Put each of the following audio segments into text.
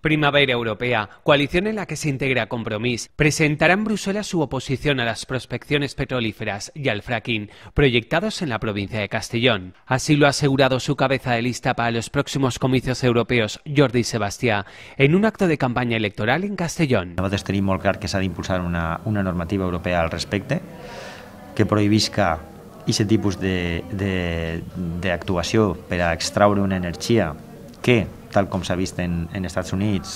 Primavera Europea, coalición en la que se integra Compromís, presentará en Bruselas su oposición a las prospecciones petrolíferas y al fracking proyectados en la provincia de Castellón. Así lo ha asegurado su cabeza de lista para los próximos comicios europeos, Jordi Sebastià, en un acto de campaña electoral en Castellón. que ha de impulsar una normativa europea al respecto que prohibisca ese tipo de actuación para extraer una energía que tal com s'ha vist en, en Estats Units,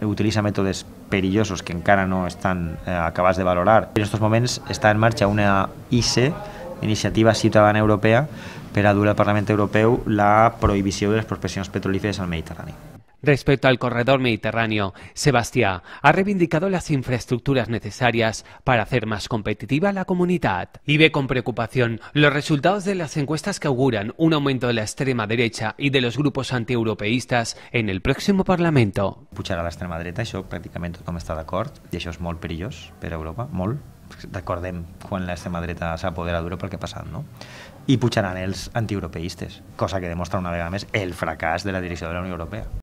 utilitza mètodes perillosos que encara no estan eh, acabats de valorar. En aquests moments està en marxa una ICE, Iniciativa Ciutadana Europea, per a dur al Parlament Europeu la prohibició de les prospeccions petrolíferes al Mediterrani. Respecto al corredor mediterráneo, Sebastián ha reivindicado las infraestructuras necesarias para hacer más competitiva la comunidad y ve con preocupación los resultados de las encuestas que auguran un aumento de la extrema derecha y de los grupos antieuropeístas en el próximo Parlamento. Puchar a la extrema derecha prácticamente tothom está de acuerdo, y y esos mol peligroso pero Europa, molt. Recordem quan l'extrema dreta s'apodera d'Europa el que ha passat, no? Y pucharán els antieuropeistes, cosa que demuestra una vez más el fracaso de la dirección de la Unión Europea.